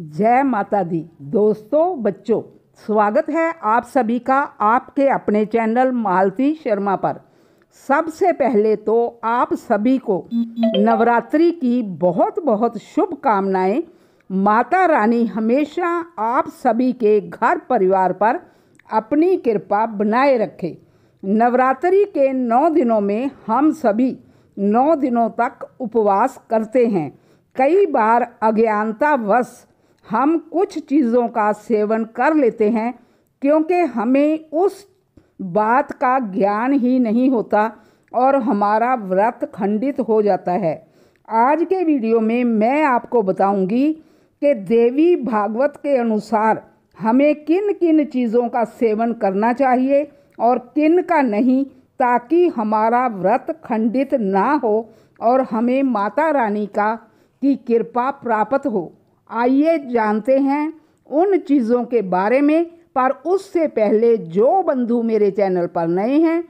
जय माता दी दोस्तों बच्चों स्वागत है आप सभी का आपके अपने चैनल मालती शर्मा पर सबसे पहले तो आप सभी को नवरात्रि की बहुत बहुत शुभकामनाएं माता रानी हमेशा आप सभी के घर परिवार पर अपनी कृपा बनाए रखे नवरात्रि के नौ दिनों में हम सभी नौ दिनों तक उपवास करते हैं कई बार अज्ञानतावश हम कुछ चीज़ों का सेवन कर लेते हैं क्योंकि हमें उस बात का ज्ञान ही नहीं होता और हमारा व्रत खंडित हो जाता है आज के वीडियो में मैं आपको बताऊंगी कि देवी भागवत के अनुसार हमें किन किन चीज़ों का सेवन करना चाहिए और किन का नहीं ताकि हमारा व्रत खंडित ना हो और हमें माता रानी का की कृपा प्राप्त हो आइए जानते हैं उन चीज़ों के बारे में पर उससे पहले जो बंधु मेरे चैनल पर नए हैं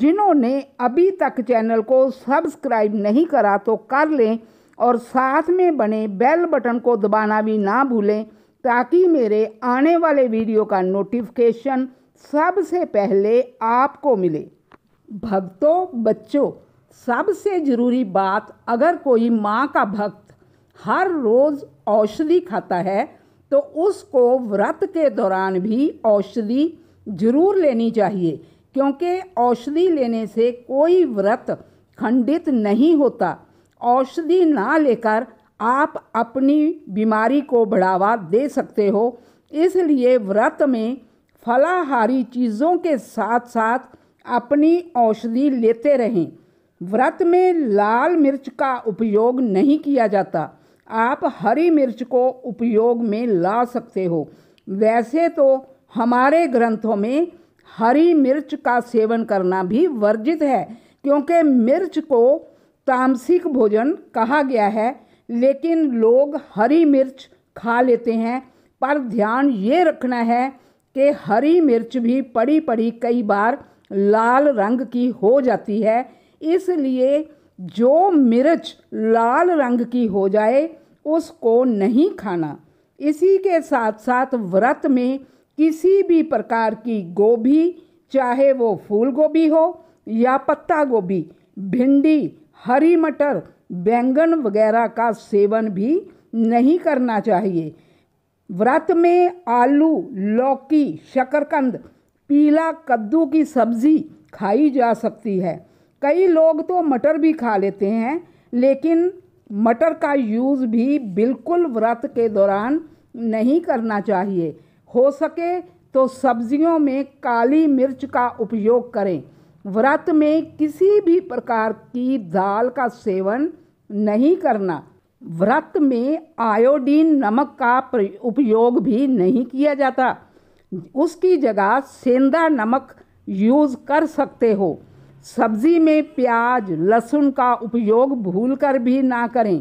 जिन्होंने अभी तक चैनल को सब्सक्राइब नहीं करा तो कर लें और साथ में बने बेल बटन को दबाना भी ना भूलें ताकि मेरे आने वाले वीडियो का नोटिफिकेशन सबसे पहले आपको मिले भक्तों बच्चों सबसे ज़रूरी बात अगर कोई माँ का भक्त हर रोज़ औषधि खाता है तो उसको व्रत के दौरान भी औषधि जरूर लेनी चाहिए क्योंकि औषधि लेने से कोई व्रत खंडित नहीं होता औषधि ना लेकर आप अपनी बीमारी को बढ़ावा दे सकते हो इसलिए व्रत में फलाहारी चीज़ों के साथ साथ अपनी औषधि लेते रहें व्रत में लाल मिर्च का उपयोग नहीं किया जाता आप हरी मिर्च को उपयोग में ला सकते हो वैसे तो हमारे ग्रंथों में हरी मिर्च का सेवन करना भी वर्जित है क्योंकि मिर्च को तामसिक भोजन कहा गया है लेकिन लोग हरी मिर्च खा लेते हैं पर ध्यान ये रखना है कि हरी मिर्च भी पड़ी पड़ी कई बार लाल रंग की हो जाती है इसलिए जो मिर्च लाल रंग की हो जाए उसको नहीं खाना इसी के साथ साथ व्रत में किसी भी प्रकार की गोभी चाहे वो फूल गोभी हो या पत्ता गोभी भिंडी हरी मटर बैंगन वगैरह का सेवन भी नहीं करना चाहिए व्रत में आलू लौकी शकरकंद पीला कद्दू की सब्ज़ी खाई जा सकती है कई लोग तो मटर भी खा लेते हैं लेकिन मटर का यूज़ भी बिल्कुल व्रत के दौरान नहीं करना चाहिए हो सके तो सब्जियों में काली मिर्च का उपयोग करें व्रत में किसी भी प्रकार की दाल का सेवन नहीं करना व्रत में आयोडीन नमक का उपयोग भी नहीं किया जाता उसकी जगह सेंधा नमक यूज़ कर सकते हो सब्जी में प्याज लहसुन का उपयोग भूल कर भी ना करें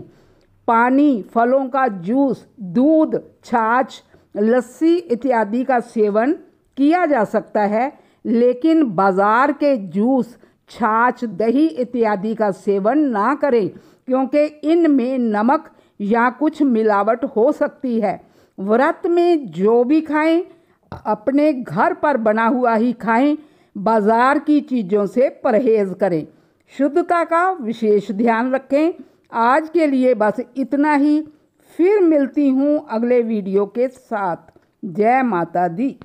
पानी फलों का जूस दूध छाछ लस्सी इत्यादि का सेवन किया जा सकता है लेकिन बाज़ार के जूस छाछ दही इत्यादि का सेवन ना करें क्योंकि इनमें नमक या कुछ मिलावट हो सकती है व्रत में जो भी खाएं अपने घर पर बना हुआ ही खाएं बाजार की चीज़ों से परहेज करें शुद्धता का विशेष ध्यान रखें आज के लिए बस इतना ही फिर मिलती हूँ अगले वीडियो के साथ जय माता दी